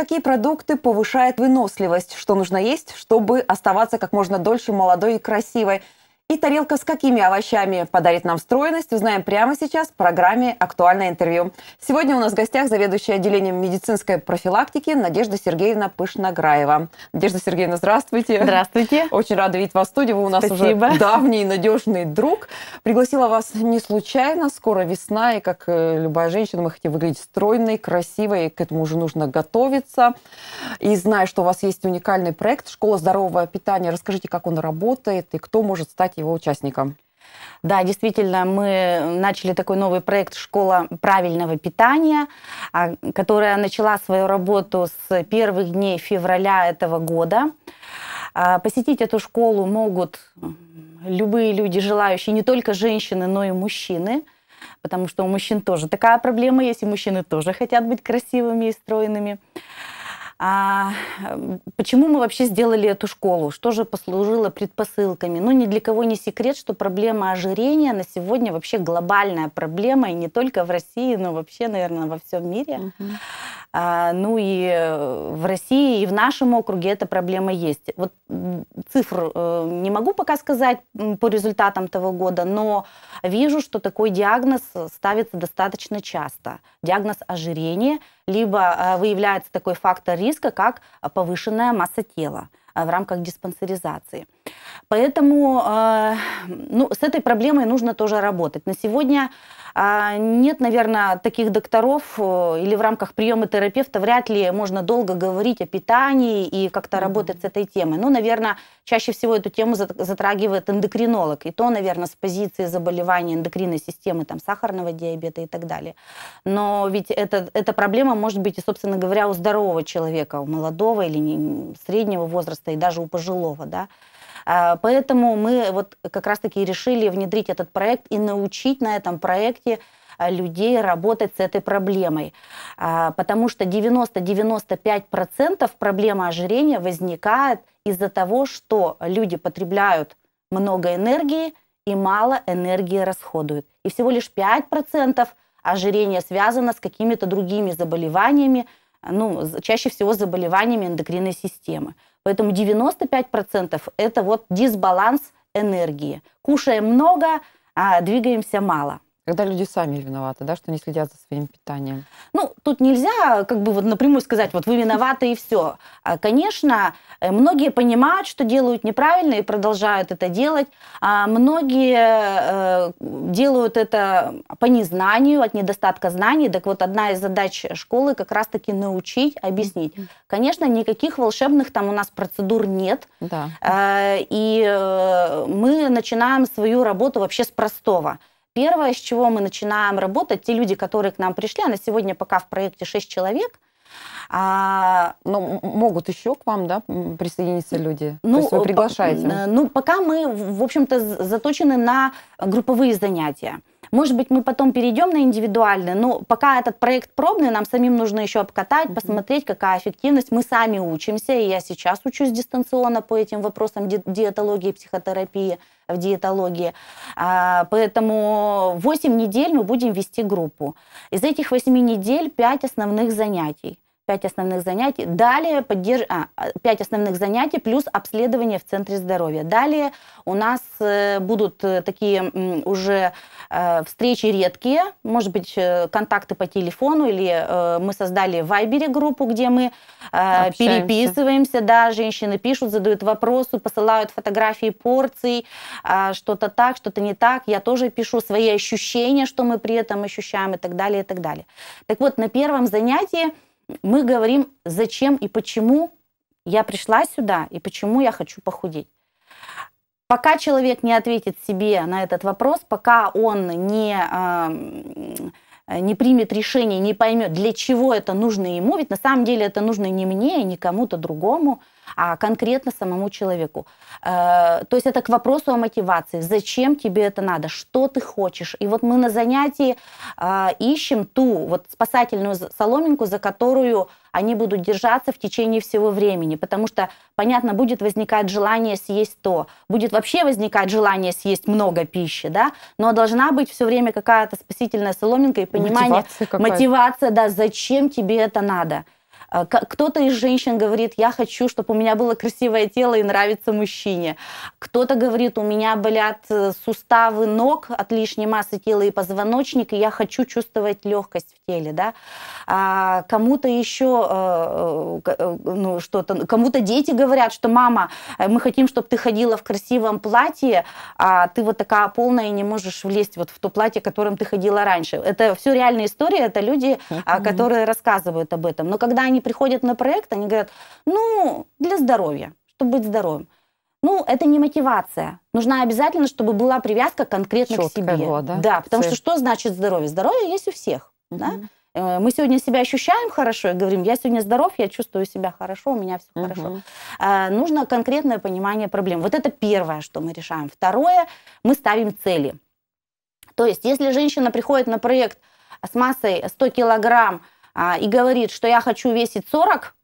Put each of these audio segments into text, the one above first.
Какие продукты повышают выносливость? Что нужно есть, чтобы оставаться как можно дольше молодой и красивой? И тарелка с какими овощами подарит нам стройность, узнаем прямо сейчас в программе «Актуальное интервью». Сегодня у нас в гостях заведующая отделением медицинской профилактики Надежда Сергеевна Пышнограева. Надежда Сергеевна, здравствуйте. Здравствуйте. Очень рада видеть вас в студии. Вы у нас Спасибо. уже давний надежный друг. Пригласила вас не случайно. Скоро весна, и как э, любая женщина, мы хотим выглядеть стройной, красивой. И к этому уже нужно готовиться. И зная, что у вас есть уникальный проект «Школа здорового питания». Расскажите, как он работает и кто может стать его участникам. Да, действительно, мы начали такой новый проект «Школа правильного питания», а, которая начала свою работу с первых дней февраля этого года. А, посетить эту школу могут любые люди, желающие, не только женщины, но и мужчины, потому что у мужчин тоже такая проблема есть, и мужчины тоже хотят быть красивыми и стройными. А почему мы вообще сделали эту школу? Что же послужило предпосылками? Ну, ни для кого не секрет, что проблема ожирения на сегодня вообще глобальная проблема, и не только в России, но вообще, наверное, во всем мире. Угу. А, ну и э, в России, и в нашем округе эта проблема есть. Вот цифр э, не могу пока сказать по результатам того года, но вижу, что такой диагноз э, ставится достаточно часто. Диагноз ожирения, либо выявляется такой фактор риска, как повышенная масса тела в рамках диспансеризации. Поэтому ну, с этой проблемой нужно тоже работать. На сегодня а, нет, наверное, таких докторов э, или в рамках приема терапевта вряд ли можно долго говорить о питании и как-то mm-hmm. работать с этой темой. Ну, наверное, чаще всего эту тему затрагивает эндокринолог. И то, наверное, с позиции заболеваний эндокринной системы, там, сахарного диабета и так далее. Но ведь это, эта проблема может быть, и, собственно говоря, у здорового человека, у молодого или среднего возраста, и даже у пожилого, да. А, поэтому мы вот как раз-таки решили внедрить этот проект и научить на этом проекте а, людей работать с этой проблемой. А, потому что 90-95% проблема ожирения возникает из-за того, что люди потребляют много энергии и мало энергии расходуют. И всего лишь 5% ожирения связано с какими-то другими заболеваниями, ну, чаще всего заболеваниями эндокринной системы. Поэтому 95% это вот дисбаланс энергии. Кушаем много, а двигаемся мало. Когда люди сами виноваты, да, что не следят за своим питанием. Ну, тут нельзя как бы вот напрямую сказать, вот вы виноваты и все. А, конечно, э, многие понимают, что делают неправильно и продолжают это делать. А многие э, делают это по незнанию, от недостатка знаний. Так вот, одна из задач школы как раз-таки научить, объяснить. Конечно, никаких волшебных там у нас процедур нет. Да. Э, и мы начинаем свою работу вообще с простого. Первое, с чего мы начинаем работать, те люди, которые к нам пришли, а на сегодня пока в проекте 6 человек, а... Но могут еще к вам, да, присоединиться люди? Ну, То есть вы приглашаете? Ну, пока мы, в общем-то, заточены на групповые занятия. Может быть, мы потом перейдем на индивидуальный, но пока этот проект пробный, нам самим нужно еще обкатать, посмотреть, какая эффективность. Мы сами учимся, и я сейчас учусь дистанционно по этим вопросам ди диетологии и психотерапии в диетологии. А, поэтому 8 недель мы будем вести группу. Из этих 8 недель 5 основных занятий. 5 основных занятий. Далее поддерж... а, 5 а, основных занятий плюс обследование в Центре здоровья. Далее у нас э, будут э, такие уже э, встречи редкие, может быть, контакты по телефону, или мы создали в Вайбере группу, где мы Общаемся. переписываемся, да, женщины пишут, задают вопросы, посылают фотографии порций, что-то так, что-то не так. Я тоже пишу свои ощущения, что мы при этом ощущаем и так далее, и так далее. Так вот, на первом занятии мы говорим, зачем и почему я пришла сюда и почему я хочу похудеть. Пока человек не ответит себе на этот вопрос, пока он не, эм, не примет решение, не поймет, для чего это нужно ему, ведь на самом деле это нужно не мне, а не никому то другому, а конкретно самому человеку. Э, то есть это к вопросу о мотивации. Зачем тебе это надо? Что ты хочешь? И вот мы на занятии э, ищем ту вот спасательную соломинку, за которую они будут держаться в течение всего времени, потому что, понятно, будет возникать желание съесть то, будет вообще возникать желание съесть много пищи, да, но должна быть все время какая-то спасительная соломинка и понимание, мотивация, мотивация да, зачем тебе это надо. А, кто-то из женщин говорит, я хочу, чтобы у меня было красивое тело и нравится мужчине. Кто-то говорит, у меня болят э, суставы ног от лишней массы тела и позвоночник, и я хочу чувствовать легкость в теле. Да? А кому-то еще э, э, ну, что-то, кому-то дети говорят, что мама, мы хотим, чтобы ты ходила в красивом платье, а ты вот такая полная и не можешь влезть вот в то платье, которым ты ходила раньше. Это все реальная история, это люди, mm-hmm. которые рассказывают об этом. Но когда они они приходят на проект, они говорят, ну, для здоровья, чтобы быть здоровым. Ну, это не мотивация. Нужна обязательно, чтобы была привязка конкретно Четкая к себе. Была, да? да, потому Цель. что что значит здоровье? Здоровье есть у всех. Угу. Да? Э, мы сегодня себя ощущаем хорошо и говорим, я сегодня здоров, я чувствую себя хорошо, у меня все угу. хорошо. А, нужно конкретное понимание проблем. Вот это первое, что мы решаем. Второе, мы ставим цели. То есть, если женщина приходит на проект с массой 100 килограмм, а, и говорит, что я хочу весить 40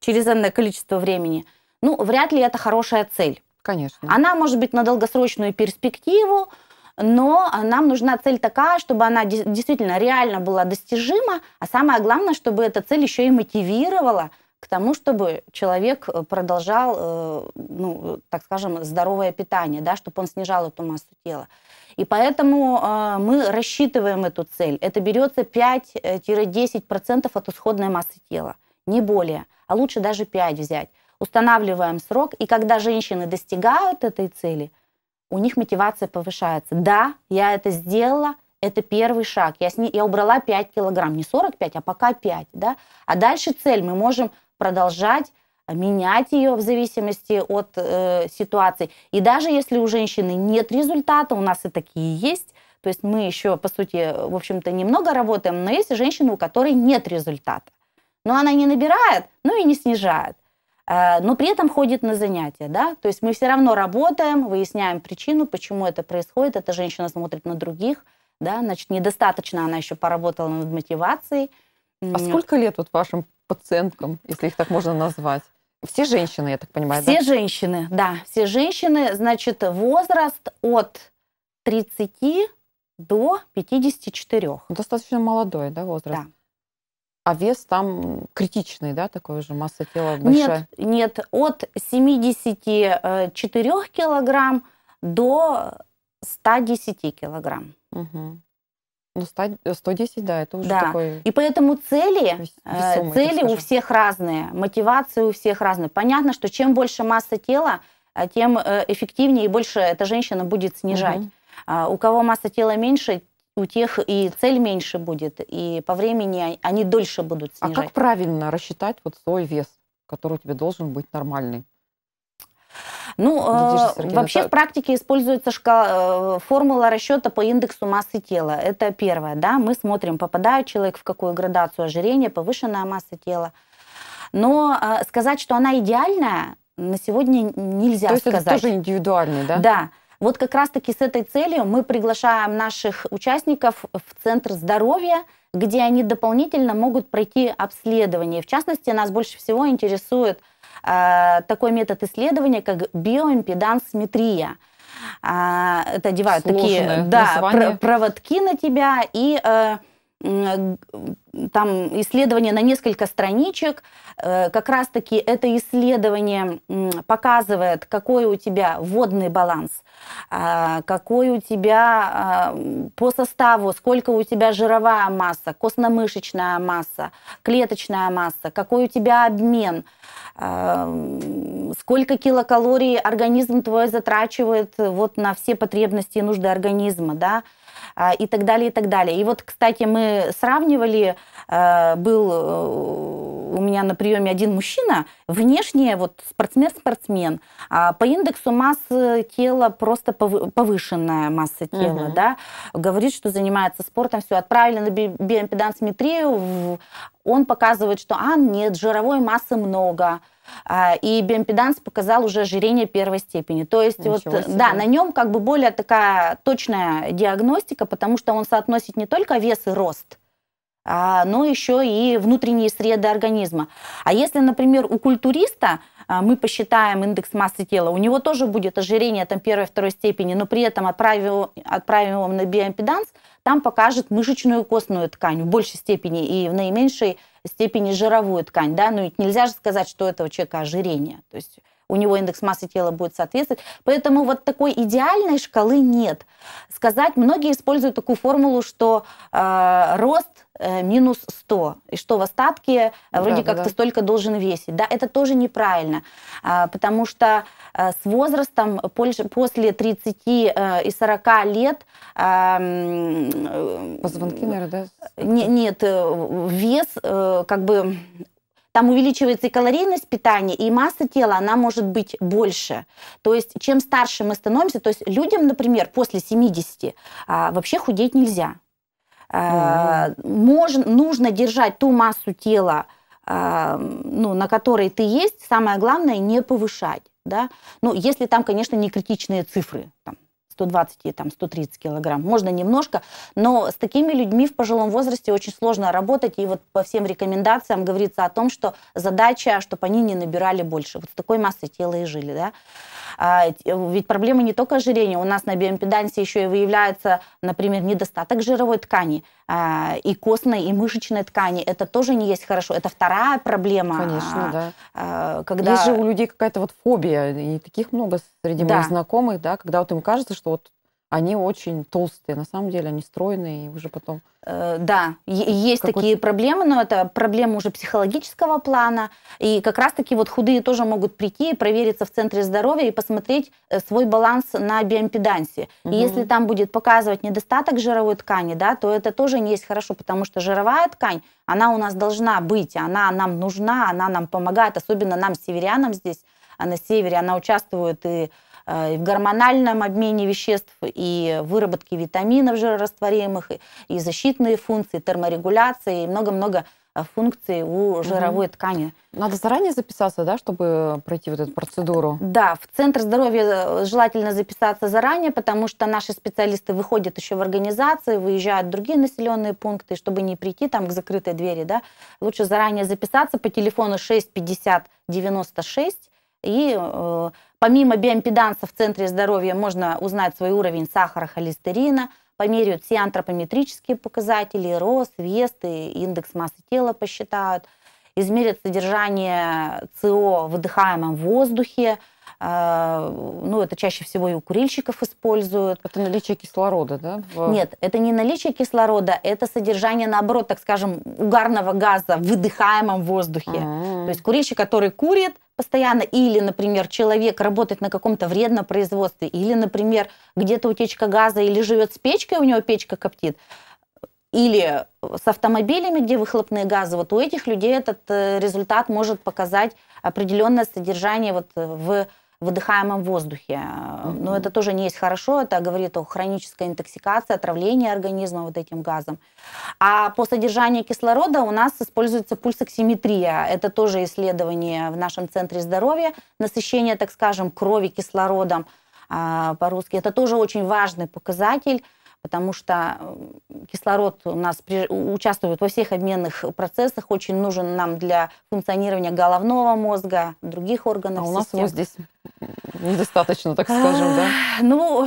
через энное количество времени, ну, вряд ли это хорошая цель. Конечно. Она может быть на долгосрочную перспективу, но нам нужна цель такая, чтобы она действительно реально была достижима, а самое главное, чтобы эта цель еще и мотивировала к тому, чтобы человек э, продолжал, э, ну, так скажем, здоровое питание, да, чтобы он снижал эту массу тела. И поэтому э, мы рассчитываем эту цель. Это берется 5-10% от исходной массы тела, не более, а лучше даже 5 взять. Устанавливаем срок, и когда женщины достигают этой цели, у них мотивация повышается. Да, я это сделала, это первый шаг. Я, сни... я убрала 5 килограмм, не 45, а пока 5. Да? А дальше цель мы можем продолжать менять ее в зависимости от э, ситуации. И даже если у женщины нет результата, у нас и такие есть, то есть мы еще, по сути, в общем-то, немного работаем, но есть и женщины, у которой нет результата. Но она не набирает, ну и не снижает э, но при этом ходит на занятия, да, то есть мы все равно работаем, выясняем причину, почему это происходит, эта женщина смотрит на других, да, значит, недостаточно она еще поработала над мотивацией. А сколько лет вот вашим пациенткам, если их так можно назвать? Все женщины, я так понимаю, все да? женщины, да. Все женщины, значит, возраст от 30 до 54. Достаточно молодой, да, возраст? Да. А вес там критичный, да, такой же, масса тела большая? Нет, нет от 74 килограмм до 110 килограмм. Угу. Ну, 110, да, это уже да. такой... И поэтому цели, э, весомый, цели у всех разные, мотивации у всех разные. Понятно, что чем больше масса тела, э, тем э, эффективнее и больше эта женщина будет снижать. Угу. у кого масса тела меньше, у тех и цель меньше будет, и по времени они дольше будут снижать. А как правильно рассчитать вот свой вес, который у тебя должен быть нормальный? Ну, э, вообще это... в практике используется шкала, э, формула расчета по индексу массы тела. Это первое, да, мы смотрим, попадает человек в какую градацию ожирения, повышенная масса тела. Но э, сказать, что она идеальная, на сегодня нельзя То есть сказать. это тоже индивидуально, да? Да. Вот как раз-таки с этой целью мы приглашаем наших участников в Центр здоровья, где они дополнительно могут пройти обследование. В частности, нас больше всего интересует Э, такой метод исследования, как биоимпедансметрия. Э, это одевают Сложное такие название. да, проводки на тебя и э, там исследование на несколько страничек. Э, как раз-таки это исследование показывает, какой у тебя водный баланс, а, какой у тебя а, по составу, сколько у тебя жировая масса, костно-мышечная масса, клеточная масса, какой у тебя обмен, а, сколько килокалорий организм твой затрачивает вот на все потребности и нужды организма, да, а, и так далее, и так далее. И вот, кстати, мы сравнивали, э, был э, у меня на приеме один мужчина, внешне вот спортсмен-спортсмен, а по индексу массы тела просто повышенная масса тела, угу. да, говорит, что занимается спортом, все, отправили на биоимпедансметрию, он показывает, что, а, нет, жировой массы много, а, и биомпеданс показал уже ожирение первой степени. То есть вот, э, да, на нем как бы более такая точная диагностика, потому что он соотносит не только вес и рост, а, но ну, еще и внутренние среды организма. А если, например, у культуриста а, мы посчитаем индекс массы тела, у него тоже будет ожирение там первой-второй степени, но при этом отправим, отправим его на биоимпеданс, там покажет мышечную костную ткань в большей степени и в наименьшей степени жировую ткань. Да? Но ведь нельзя же сказать, что у этого человека ожирение. То есть у него индекс массы тела будет соответствовать. Поэтому вот такой идеальной шкалы нет. Сказать, многие используют такую формулу, что э, рост э, минус 100, и что в остатке э, вроде да, как да. ты столько должен весить. Да, это тоже неправильно, а, потому что э, с возрастом после 30 и 40 лет... Эм, Позвонки, наверное, да? нет, вес как бы там увеличивается и калорийность питания, и масса тела, она может быть больше. То есть чем старше мы становимся, то есть людям, например, после 70 а, вообще худеть нельзя. А, mm. можно, нужно держать ту массу тела, а, ну, на которой ты есть, самое главное не повышать. Да? Ну, если там, конечно, не критичные цифры, там, 120 и там 130 килограмм. Можно немножко, но с такими людьми в пожилом возрасте очень сложно работать. И вот по всем рекомендациям говорится о том, что задача, чтобы они не набирали больше. Вот с такой массой тела и жили. Да? А, ведь проблема не только ожирения. У нас на биомпедансе еще и выявляется, например, недостаток жировой ткани, а, и костной, и мышечной ткани. Это тоже не есть хорошо. Это вторая проблема. Конечно, а, да. А, когда... Есть же у людей какая-то вот фобия, и таких много среди да. моих знакомых, да, когда вот им кажется, что вот они очень толстые, на самом деле они стройные, и уже потом... Э, да, есть такие проблемы, но это проблемы уже психологического плана, и как раз-таки вот худые тоже могут прийти и провериться в центре здоровья и посмотреть э, свой баланс на биомпедансе. Угу. И если там будет показывать недостаток жировой ткани, да, то это тоже не есть хорошо, потому что жировая ткань, она у нас должна быть, она нам нужна, она нам помогает, особенно нам, северянам здесь, а на севере, она участвует и Э, и в гормональном обмене веществ, и выработке витаминов жирорастворимых, и защитные функции, терморегуляции, и много-много э, функций у жировой угу. ткани. Надо заранее записаться, да, чтобы пройти вот эту процедуру? Да, в Центр здоровья э, желательно записаться заранее, потому что наши специалисты выходят еще в организации, выезжают в другие населенные пункты, чтобы не прийти там к закрытой двери, да, лучше заранее записаться по телефону 650 96 и Помимо биомпеданса в Центре здоровья можно узнать свой уровень сахара, холестерина, померяют все антропометрические показатели, рост, вес и индекс массы тела посчитают, измерят содержание СО в выдыхаемом воздухе, э, ну, это чаще всего и у курильщиков используют. Это наличие кислорода, да? В... Нет, это не наличие кислорода, это содержание, наоборот, так скажем, угарного газа в выдыхаемом воздухе. А-а-а. То есть курильщик, который курит, постоянно, или, например, человек работает на каком-то вредном производстве, или, например, где-то утечка газа, или живет с печкой, у него печка коптит, или с автомобилями, где выхлопные газы, вот у этих людей этот э, результат может показать определенное содержание вот э, в выдыхаемом воздухе. Mm-hmm. Но это тоже не есть хорошо, это говорит о хронической интоксикации, отравлении организма вот этим газом. А по содержанию кислорода у нас используется пульсоксиметрия. Это тоже исследование в нашем центре здоровья, насыщение, так скажем, крови кислородом а, по-русски. Это тоже очень важный показатель потому что э, кислород у нас участвует во всех обменных процессах, очень нужен нам для функционирования головного мозга, других органов. А у нас его здесь недостаточно, так скажем, да? Ну,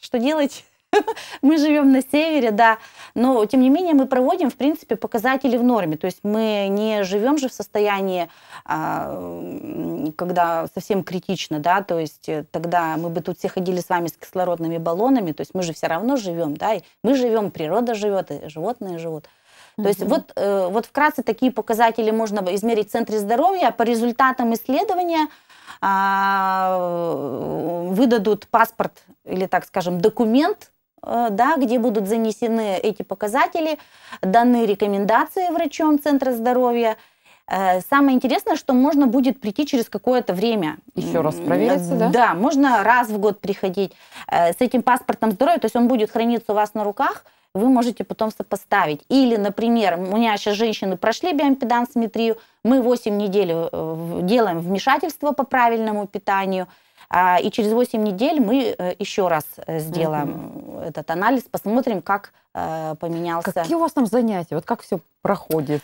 что делать? мы живем на севере, да. Но, тем не менее, мы проводим, в принципе, показатели в норме. То есть мы не живем же в состоянии, а, когда совсем критично, да, то есть э, тогда мы бы тут все ходили с вами с кислородными баллонами, то есть мы же все равно живем, да, и мы живем, природа живет, и животные живут. То есть вот, э, вот вкратце такие показатели можно измерить в Центре здоровья. По результатам исследования э, выдадут паспорт или, так скажем, документ Э, да, где будут занесены эти показатели, даны рекомендации врачом Центра здоровья. Э, самое интересное, что можно будет прийти через какое-то время. Еще раз провериться, да? Да, можно раз в год приходить э, с этим паспортом здоровья, то есть он будет храниться у вас на руках, вы можете потом сопоставить. Или, например, у меня сейчас женщины прошли биомпедансметрию, мы 8 недель делаем вмешательство по правильному питанию – а, и через 8 недель мы э, еще раз э, сделаем угу. этот анализ, посмотрим, как поменялся. Какие у вас там занятия? Вот как все проходит?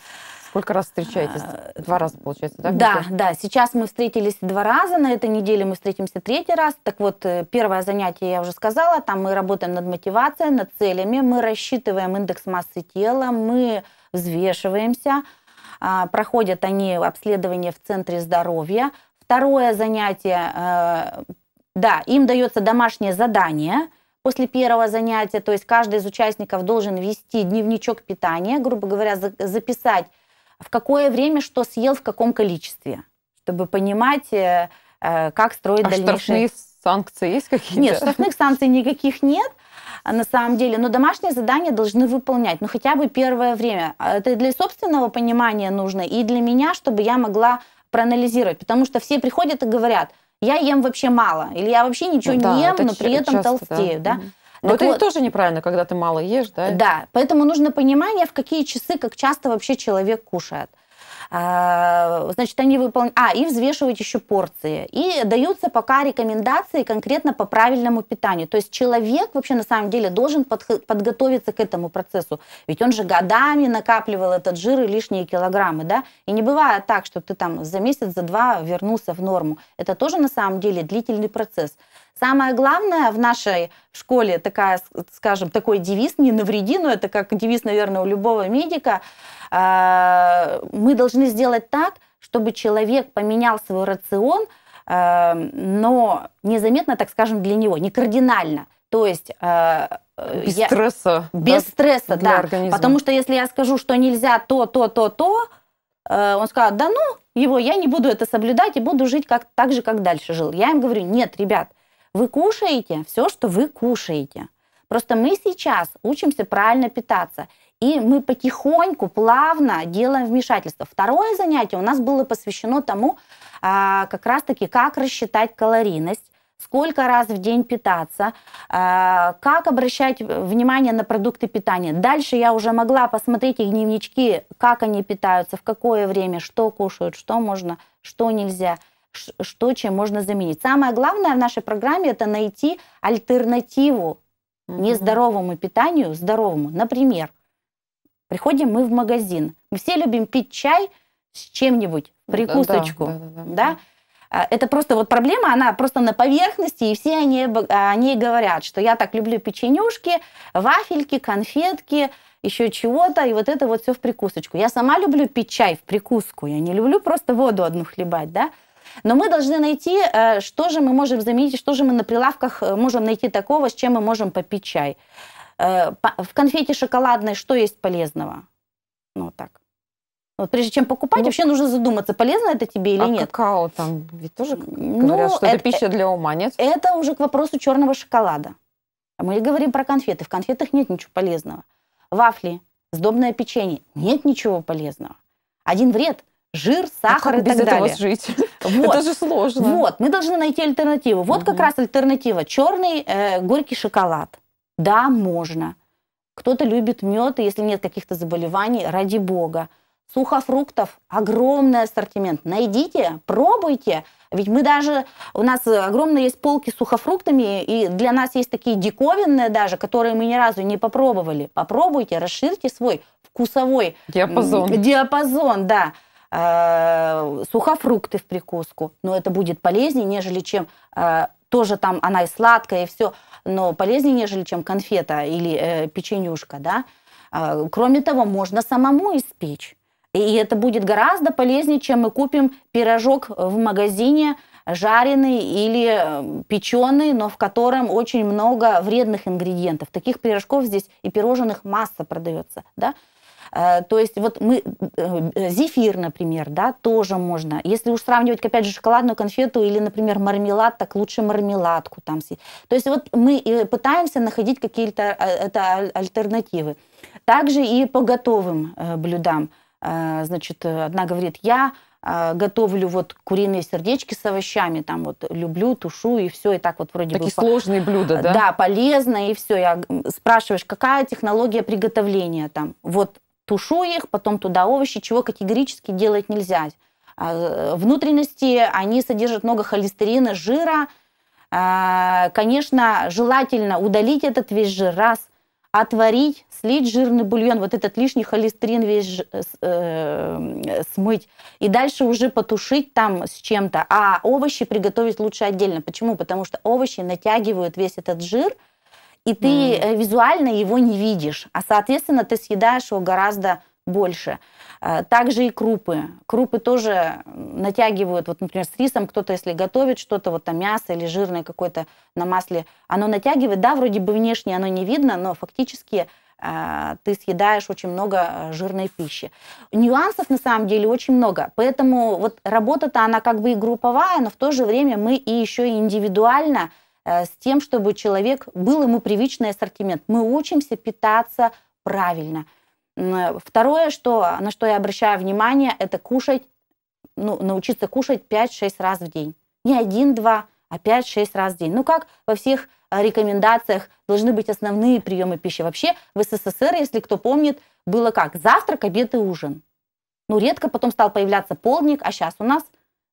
Сколько раз встречаетесь? А, два раза, получается, да? Да, да. Сейчас мы встретились два раза. На этой неделе мы встретимся третий раз. Так вот, первое занятие я уже сказала. Там мы работаем над мотивацией, над целями. Мы рассчитываем индекс массы тела, мы взвешиваемся. А, проходят они обследование в Центре здоровья. Второе занятие, э, да, им дается домашнее задание после первого занятия, то есть каждый из участников должен вести дневничок питания, грубо говоря, записать, в какое время что съел, в каком количестве, чтобы понимать, э, э, как строить а дальнейшие... штрафные санкции есть какие-то? Нет, штрафных санкций никаких нет на самом деле, но домашние задания должны выполнять, ну хотя бы первое время. А это для собственного понимания нужно и для меня, чтобы я могла проанализировать, потому что все приходят и говорят, я ем вообще мало, или я вообще ничего ну, да, не ем, но при этом часто, толстею, да. да? Но так это вот, тоже неправильно, когда ты мало ешь, да? Да, поэтому нужно понимание, в какие часы, как часто вообще человек кушает. А, значит, они выполняют... А, и взвешивать еще порции. И даются пока рекомендации конкретно по правильному питанию. То есть человек вообще на самом деле должен подготовиться к этому процессу. Ведь он же годами накапливал этот жир и лишние килограммы, да? И не бывает так, что ты там за месяц, за два вернулся в норму. Это тоже на самом деле длительный процесс. Самое главное в нашей школе, такая, скажем, такой девиз, не навреди, но это как девиз, наверное, у любого медика, а, мы должны сделать так, чтобы человек поменял свой рацион, а, но незаметно, так скажем, для него, не кардинально. То есть а, э, без я... стресса. Без да, стресса, для да. Организма. Потому что если я скажу, что нельзя то, то, то, то, э, он скажет, да ну его, я не буду это соблюдать и буду жить как, так же, как дальше жил. Я им говорю, нет, ребят, вы кушаете все, что вы кушаете. Просто мы сейчас учимся правильно питаться. И мы потихоньку, плавно делаем вмешательство. Второе занятие у нас было посвящено тому, а, как раз-таки, как рассчитать калорийность, сколько раз в день питаться, а, как обращать внимание на продукты питания. Дальше я уже могла посмотреть их дневнички, как они питаются, в какое время, что кушают, что можно, что нельзя – что чем можно заменить. Самое главное в нашей программе это найти альтернативу mm-hmm. нездоровому питанию здоровому. Например, приходим мы в магазин, мы все любим пить чай с чем-нибудь, прикусочку, да, да, да, да, да? А, это просто вот проблема, она просто на поверхности, и все они, они говорят, что я так люблю печенюшки, вафельки, конфетки, еще чего-то, и вот это вот все в прикусочку. Я сама люблю пить чай в прикуску, я не люблю просто воду одну хлебать, да? Но мы должны найти, э, что же мы можем заменить, что же мы на прилавках э, можем найти такого, с чем мы можем попить чай. Э, в конфете шоколадной что есть полезного? Ну, вот так. Вот прежде чем покупать, ну, вообще нужно задуматься, полезно это тебе или а нет. какао там ведь тоже говорят, ну, что это, это пища для ума, нет? Это уже к вопросу черного шоколада. Мы говорим про конфеты. В конфетах нет ничего полезного. Вафли, сдобное печенье. Нет ничего полезного. Один вред жир, сахар а как и без так этого жить? Вот. Это же сложно. Вот, мы должны найти альтернативу. Вот угу. как раз альтернатива. Черный э, горький шоколад. Да, можно. Кто-то любит мед, и если нет каких-то заболеваний, ради бога. Сухофруктов огромный ассортимент. Найдите, пробуйте. Ведь мы даже, у нас огромные есть полки с сухофруктами, и для нас есть такие диковинные даже, которые мы ни разу не попробовали. Попробуйте, расширьте свой вкусовой диапазон. диапазон да. Э, сухофрукты в прикуску. Но это будет полезнее, нежели чем... Э, тоже там она и сладкая, и все, но полезнее, нежели чем конфета или э, печенюшка, да. А, кроме того, можно самому испечь. И это будет гораздо полезнее, чем мы купим пирожок в магазине, жареный или э, печеный, но в котором очень много вредных ингредиентов. Таких пирожков здесь и пирожных масса продается. Да? Э, то есть вот мы, э, зефир, например, да, тоже можно. Если уж сравнивать, опять же, шоколадную конфету или, например, мармелад, так лучше мармеладку там съесть. То есть вот мы э, пытаемся находить какие-то это альтернативы. Также и по готовым блюдам. Значит, одна говорит, я готовлю вот куриные сердечки с овощами, там вот люблю, тушу и все, и так вот вроде Такие бы... Такие сложные блюда, да? Да, полезно и все. Я спрашиваешь, какая технология приготовления там? Вот тушу их, потом туда овощи, чего категорически делать нельзя. А, внутренности, они содержат много холестерина, жира. А, конечно, желательно удалить этот весь жир, раз, отварить, слить жирный бульон, вот этот лишний холестерин весь э, смыть, и дальше уже потушить там с чем-то. А овощи приготовить лучше отдельно. Почему? Потому что овощи натягивают весь этот жир – и ты mm. визуально его не видишь, а соответственно ты съедаешь его гораздо больше. Э, также и крупы. Крупы тоже натягивают, вот, например, с рисом кто-то, если готовит что-то, вот там мясо или жирное какое-то на масле, оно натягивает, да, вроде бы внешне оно не видно, но фактически э, ты съедаешь очень много э, жирной пищи. Нюансов на самом деле очень много, поэтому вот работа-то она как бы и групповая, но в то же время мы и еще и индивидуально Э, с тем, чтобы человек был ему привычный ассортимент. Мы учимся питаться правильно. Э, второе, что, на что я обращаю внимание, это кушать, ну, научиться кушать 5-6 раз в день. Не один-два, а 5-6 раз в день. Ну как во всех э, рекомендациях должны быть основные приемы пищи. Вообще в СССР, если кто помнит, было как? Завтрак, обед и ужин. Ну редко потом стал появляться полдник, а сейчас у нас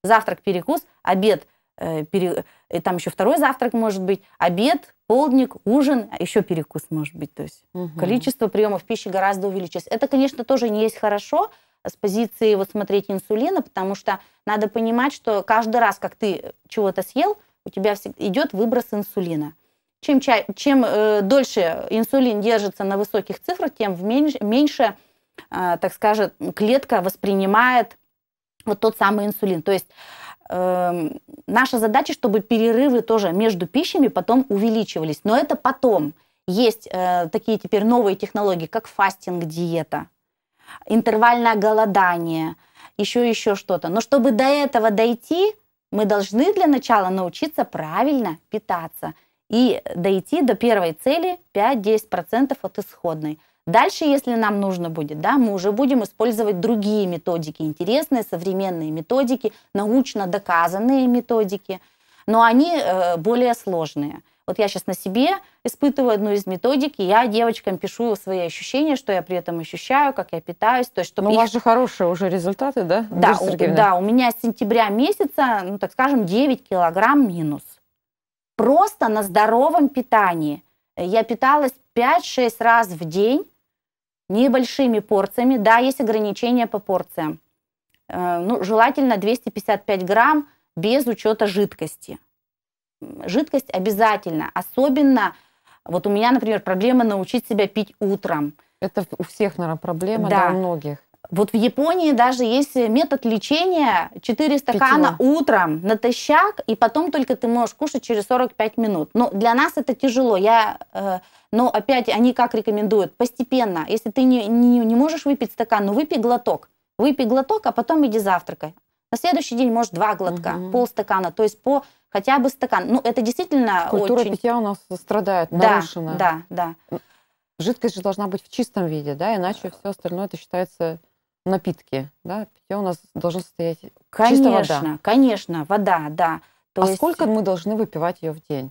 завтрак, перекус, обед – Э, пере... Э, там еще второй завтрак может быть, обед, полдник, ужин, а еще перекус может быть. То есть угу. количество приемов пищи гораздо увеличилось. Это, конечно, тоже не есть хорошо э, с позиции вот смотреть инсулина, потому что надо понимать, что каждый раз, как ты чего-то съел, у тебя идет выброс инсулина. Чем, ча... чем э, дольше инсулин держится на высоких цифрах, тем меньше, меньше э, так скажем, клетка воспринимает вот тот самый инсулин. То есть Эм, наша задача, чтобы перерывы тоже между пищами потом увеличивались. Но это потом. Есть э, такие теперь новые технологии, как фастинг-диета, интервальное голодание, еще еще что-то. Но чтобы до этого дойти, мы должны для начала научиться правильно питаться и дойти до первой цели 5-10% от исходной. Дальше, если нам нужно будет, да, мы уже будем использовать другие методики, интересные современные методики, научно доказанные методики, но они э, более сложные. Вот я сейчас на себе испытываю одну из методик, и я девочкам пишу свои ощущения, что я при этом ощущаю, как я питаюсь. То есть, чтобы Но ну, их... у вас же хорошие уже результаты, да? Да, у, да, у меня с сентября месяца, ну так скажем, 9 килограмм минус. Просто на здоровом питании. Я питалась 5-6 раз в день, небольшими порциями. Да, есть ограничения по порциям. Э, ну, желательно 255 грамм без учета жидкости. Жидкость обязательно. Особенно, вот у меня, например, проблема научить себя пить утром. Это у всех, наверное, проблема, да, да у многих. Вот в Японии даже есть метод лечения 4 стакана Питьевое. утром натощак, и потом только ты можешь кушать через 45 минут. Но для нас это тяжело. Я э, но опять они как рекомендуют? Постепенно. Если ты не, не, не можешь выпить стакан, ну выпей глоток. Выпей глоток, а потом иди завтракай. На следующий день, может, два глотка, угу. полстакана, то есть по хотя бы стакан. Ну, это действительно Культура очень... питья у нас страдает, да, нарушена. Да, да. Жидкость же должна быть в чистом виде, да, иначе все остальное это считается напитки, да, питье у нас должно состоять конечно, чистая вода. Конечно, конечно, вода, да. То а есть... сколько мы должны выпивать ее в день?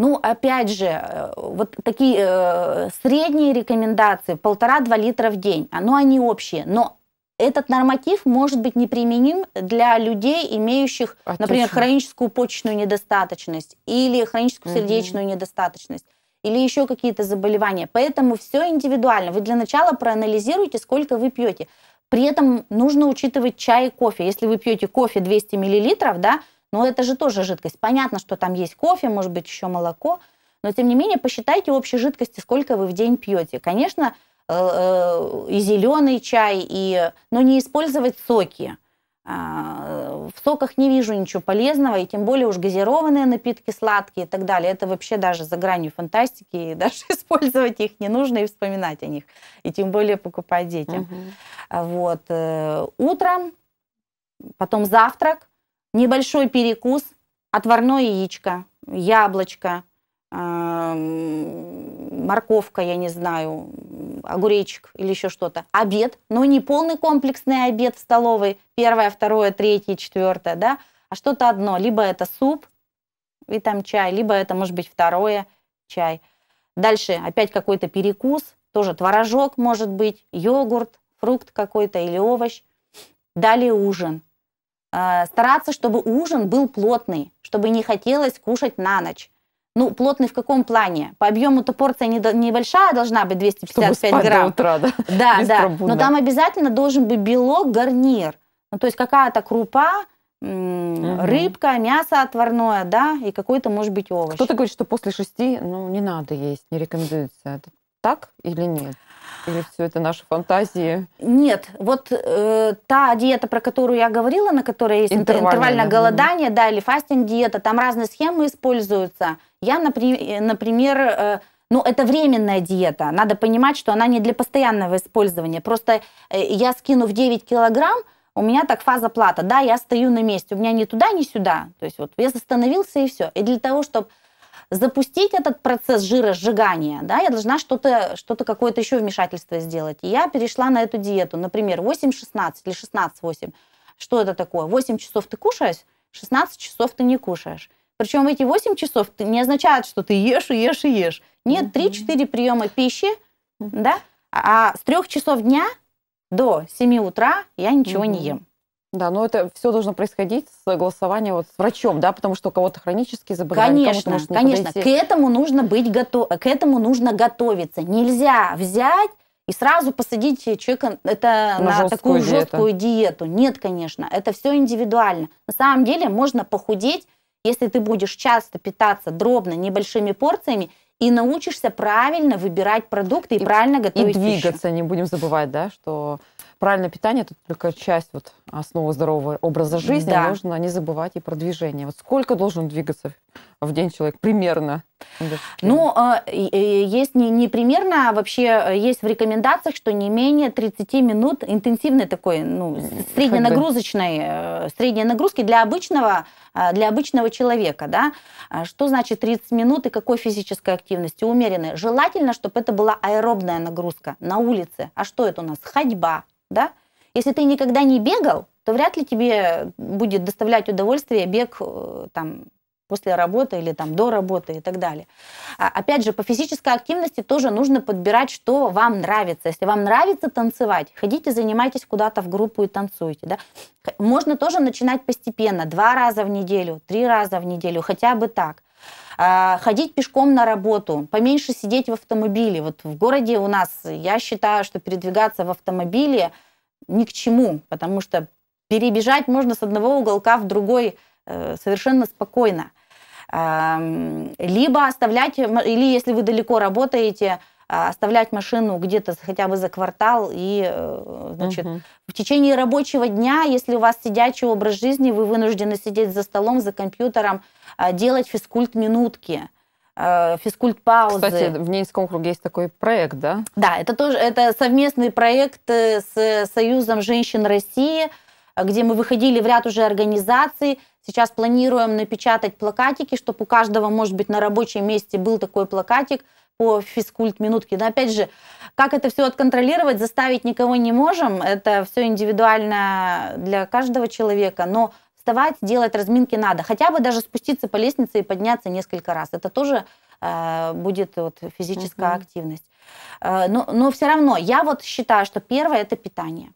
Ну, опять же, э, вот такие э, средние рекомендации, полтора-два литра в день, ну они общие, но этот норматив может быть неприменим для людей, имеющих, Отлично. А например, хроническую почечную недостаточность или хроническую угу. сердечную недостаточность или еще какие-то заболевания. Поэтому все индивидуально. Вы для начала проанализируйте, сколько вы пьете. При этом нужно учитывать чай и кофе. Если вы пьете кофе 200 мл, да, но это же тоже жидкость. Понятно, что там есть кофе, может быть, еще молоко, но тем не менее посчитайте общей жидкости, сколько вы в день пьете. Конечно, э, э, и зеленый чай, и... но не использовать соки. А, в соках не вижу ничего полезного, и тем более уж газированные напитки, сладкие и так далее. Это вообще даже за гранью фантастики, и даже использовать их не нужно и вспоминать о них, и тем более покупать детям. Угу. Вот. Э, утром, потом завтрак, небольшой перекус, отварное яичко, яблочко, э, морковка, я не знаю, огуречек или еще что-то. Обед, но не полный комплексный обед в столовой, первое, второе, третье, четвертое, да, а что-то одно. Либо это суп и там чай, либо это, может быть, второе, чай. Дальше опять какой-то перекус, тоже творожок может быть, йогурт, фрукт какой-то или овощ. Далее ужин – Э, стараться, чтобы ужин был плотный, чтобы не хотелось кушать на ночь. Ну, плотный в каком плане? По объему-то порция небольшая а должна быть, 255 Чтобы грамм. До утра, да, да. да. Но там обязательно должен быть белок, гарнир. Ну, то есть какая-то крупа, угу. рыбка, мясо отварное, да, и какой-то, может быть, овощ. Кто-то говорит, что после шести, ну, не надо есть, не рекомендуется. Это так или нет? Или все это наши фантазии? Нет, вот э, та диета, про которую я говорила, на которой есть интервальное, интервальное голодание, да, или фастинг диета, там разные схемы используются. Я, э, например, э, ну, это временная диета. Надо понимать, что она не для постоянного использования. Просто э, я скину в 9 килограмм, у меня так фаза плата. Да, я стою на месте, у меня ни туда, ни сюда. То есть вот вес остановился и все. И для того, чтобы запустить этот процесс жиросжигания, да, я должна что-то, что-то какое-то еще вмешательство сделать. И я перешла на эту диету, например, 8-16 или 16-8. Что это такое? 8 часов ты кушаешь, 16 часов ты не кушаешь. Причем эти 8 часов не означают, что ты ешь и ешь и ешь. Нет, 3-4 приема пищи, да, а с 3 часов дня до 7 утра я ничего не ем. Да, но это все должно происходить с согласования вот с врачом, да, потому что у кого-то хронические заболевания. Конечно, может конечно. Подойти. К этому нужно быть готов, к этому нужно готовиться. Нельзя взять и сразу посадить человека это на, на такую диету. жесткую диету. Нет, конечно, это все индивидуально. На самом деле можно похудеть, если ты будешь часто питаться дробно, небольшими порциями и научишься правильно выбирать продукты и, и правильно готовить. И двигаться, пищу. не будем забывать, да, что правильное питание это только часть вот основы здорового образа жизни. А да. Нужно не забывать и про движение. Вот сколько должен двигаться в день человек примерно? Ну, а, есть не, не примерно, а вообще э, есть в рекомендациях, что не менее 30 минут интенсивной такой, ну, средненагрузочной, э, средней нагрузки для обычного, а, для обычного человека, да. Что значит 30 минут и какой физической активности? Умеренной. Желательно, чтобы это была аэробная нагрузка на улице. А что это у нас? Ходьба, да? Если ты никогда не бегал, то вряд ли тебе будет доставлять удовольствие бег э, там, после работы или там до работы и так далее. А, опять же, по физической активности тоже нужно подбирать, что вам нравится. Если вам нравится танцевать, ходите, занимайтесь куда-то в группу и танцуйте. Да? Можно тоже начинать постепенно, два раза в неделю, три раза в неделю, хотя бы так. А, ходить пешком на работу, поменьше сидеть в автомобиле. Вот в городе у нас, я считаю, что передвигаться в автомобиле ни к чему, потому что перебежать можно с одного уголка в другой э, совершенно спокойно. Либо оставлять, или если вы далеко работаете, а, оставлять машину где-то хотя бы за квартал и, э, значит, угу. в течение рабочего дня, если у вас сидячий образ жизни, вы вынуждены сидеть за столом, за компьютером, а, делать физкульт-минутки а, физкульт-паузы. Кстати, в Нейском округе есть такой проект, да? Да, это тоже это совместный проект э, с э, Союзом женщин России, где мы выходили в ряд уже организаций. Сейчас планируем напечатать плакатики, чтобы у каждого, может быть, на рабочем месте был такой плакатик по физкульт-минутке. Но опять же, как это все отконтролировать, заставить никого не можем. Это все индивидуально для каждого человека. Но вставать, делать разминки надо. Хотя бы даже спуститься по лестнице и подняться несколько раз. Это тоже э, будет вот, физическая угу. активность. Э, но, но все равно я вот считаю, что первое это питание.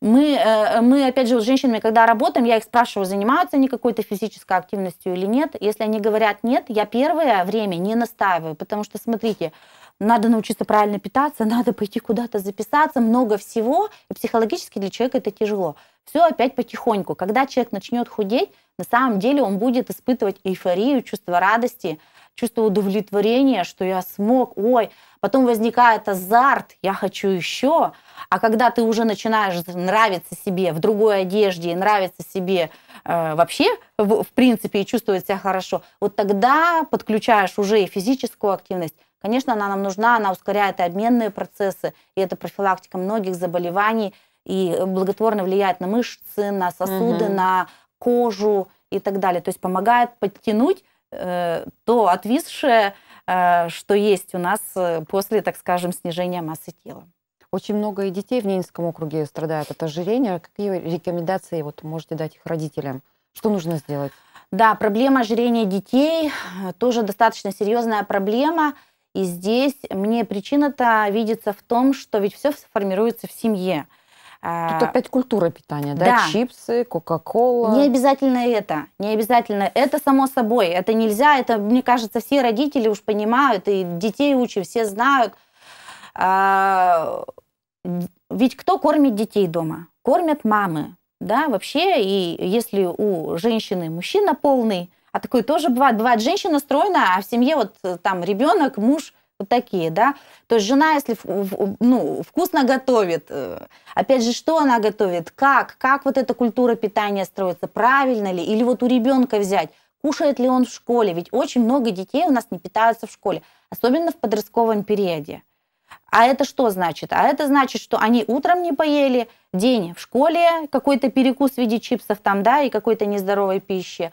Мы, э, мы, опять же, с женщинами, когда работаем, я их спрашиваю, занимаются они какой-то физической активностью или нет. Если они говорят нет, я первое время не настаиваю, потому что, смотрите, надо научиться правильно питаться, надо пойти куда-то записаться, много всего, и психологически для человека это тяжело. Все опять потихоньку. Когда человек начнет худеть, на самом деле он будет испытывать эйфорию, чувство радости, чувство удовлетворения, что я смог, ой, потом возникает азарт, я хочу еще, а когда ты уже начинаешь нравиться себе в другой одежде, нравиться себе э, вообще, в, в принципе, и чувствовать себя хорошо, вот тогда подключаешь уже и физическую активность, Конечно, она нам нужна, она ускоряет и обменные процессы, и это профилактика многих заболеваний, и благотворно влияет на мышцы, на сосуды, угу. на кожу и так далее. То есть помогает подтянуть Э, то отвисшее, э, что есть у нас э, после, так скажем, снижения массы тела. Очень много и детей в Ненецком округе страдают от ожирения. Какие рекомендации вот можете дать их родителям? Что нужно сделать? Да, проблема ожирения детей тоже достаточно серьезная проблема. И здесь мне причина-то видится в том, что ведь все формируется в семье. Тут а, опять культура питания, да? да. Чипсы, Кока-Кола. Не обязательно это. Не обязательно. Это само собой. Это нельзя. Это, мне кажется, все родители уж понимают, и детей учат, все знают. А, ведь кто кормит детей дома? Кормят мамы. Да, вообще, и если у женщины мужчина полный, а такое тоже бывает. Бывает, женщина стройная, а в семье вот э, там ребенок, муж – вот такие, да. То есть жена, если ну, вкусно готовит, э, опять же, что она готовит, как, как вот эта культура питания строится, правильно ли, или вот у ребенка взять, кушает ли он в школе, ведь очень много детей у нас не питаются в школе, особенно в подростковом периоде. А это что значит? А это значит, что они утром не поели, день в школе, какой-то перекус в виде чипсов там, да, и какой-то нездоровой пищи.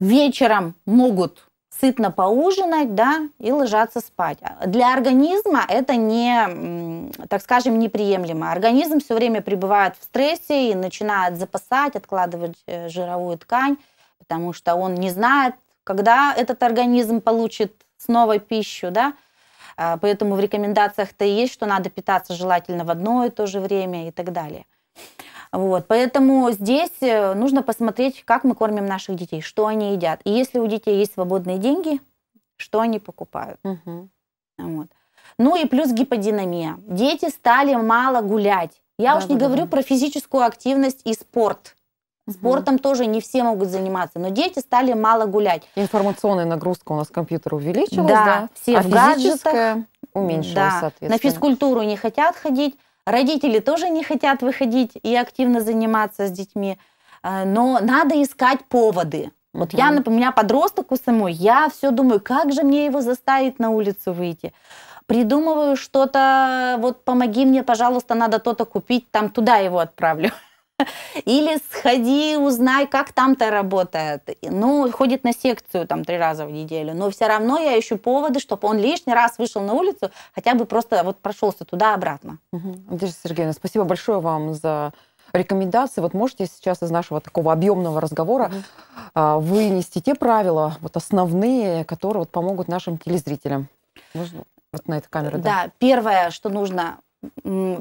Вечером могут сытно поужинать, да, и ложатся спать. Для организма это не, так скажем, неприемлемо. Организм все время пребывает в стрессе и начинает запасать, откладывать э, жировую ткань, потому что он не знает, когда этот организм получит снова пищу, да. А, поэтому в рекомендациях-то и есть, что надо питаться желательно в одно и то же время и так далее. Вот. Поэтому здесь э, нужно посмотреть, как мы кормим наших детей, что они едят. И если у детей есть свободные деньги, что они покупают. Угу. Вот. Ну и плюс гиподинамия. Дети стали мало гулять. Я да, уж не да, говорю да. про физическую активность и спорт. Спортом угу. тоже не все могут заниматься, но дети стали мало гулять. Информационная нагрузка у нас компьютер увеличилась, да, да? все а в гаджетах уменьшилась, да. соответственно. На физкультуру не хотят ходить. Родители тоже не хотят выходить и активно заниматься с детьми, э, но надо искать поводы. Вот я, например, у меня подросток у самой, я все думаю, как же мне его заставить на улицу выйти придумываю что-то, вот помоги мне, пожалуйста, надо то-то купить, там туда его отправлю. Или сходи, узнай, как там-то работает. Ну, ходит на секцию там три раза в неделю. Но все равно я ищу поводы, чтобы он лишний раз вышел на улицу, хотя бы просто вот прошелся туда-обратно. Угу. Надежда Сергеевна, спасибо большое вам за рекомендации. Вот можете сейчас из нашего такого объемного разговора угу. вынести те правила, вот основные, которые вот помогут нашим телезрителям. Можно вот на эту камеру? Да, да первое, что нужно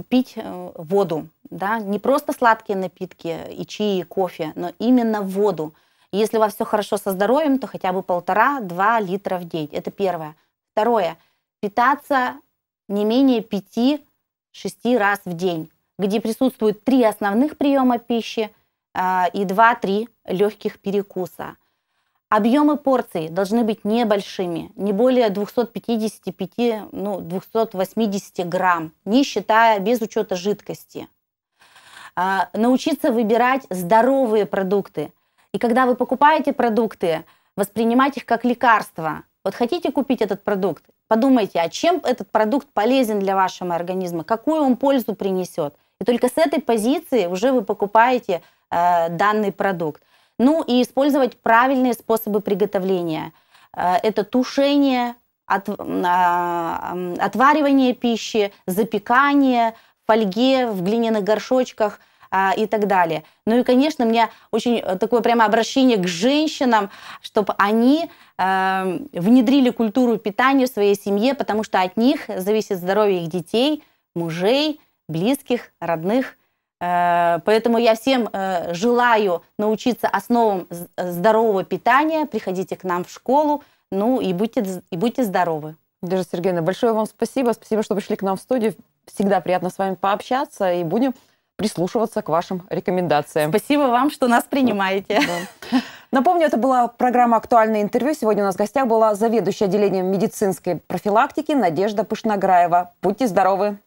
пить э, воду да, не просто сладкие напитки и чаи, и кофе, но именно воду. Если у вас все хорошо со здоровьем, то хотя бы полтора-два литра в день. Это первое. Второе. Питаться не менее пяти-шести раз в день, где присутствуют три основных приема пищи э, и два-три легких перекуса. Объемы порций должны быть небольшими, не более 255-280 ну, 280 грамм, не считая без учета жидкости. А, научиться выбирать здоровые продукты. И когда вы покупаете продукты, воспринимать их как лекарство. Вот хотите купить этот продукт, подумайте, а чем этот продукт полезен для вашего организма, какую он пользу принесет. И только с этой позиции уже вы покупаете э, данный продукт. Ну и использовать правильные способы приготовления. Э, это тушение, от, э, а, отваривание пищи, запекание – фольге, в глиняных горшочках а, и так далее. Ну и, конечно, у меня очень э, такое прямо обращение к женщинам, чтобы они э, внедрили культуру питания в своей семье, потому что от них зависит здоровье их детей, мужей, близких, родных. Э, поэтому я всем э, желаю научиться основам здорового питания. Приходите к нам в школу, ну и будьте, и будьте здоровы. Держа Сергеевна, большое вам спасибо. Спасибо, что пришли к нам в студию. Всегда приятно с вами пообщаться и будем прислушиваться к вашим рекомендациям. Спасибо вам, что нас принимаете. Да. Напомню, это была программа «Актуальное интервью». Сегодня у нас в гостях была заведующая отделением медицинской профилактики Надежда Пышнограева. Будьте здоровы!